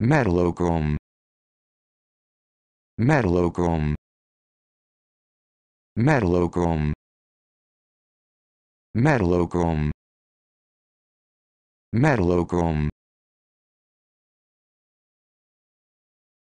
Metalochrome. Metalochrome. Metalochrome. Metalochrome. Metalochrome.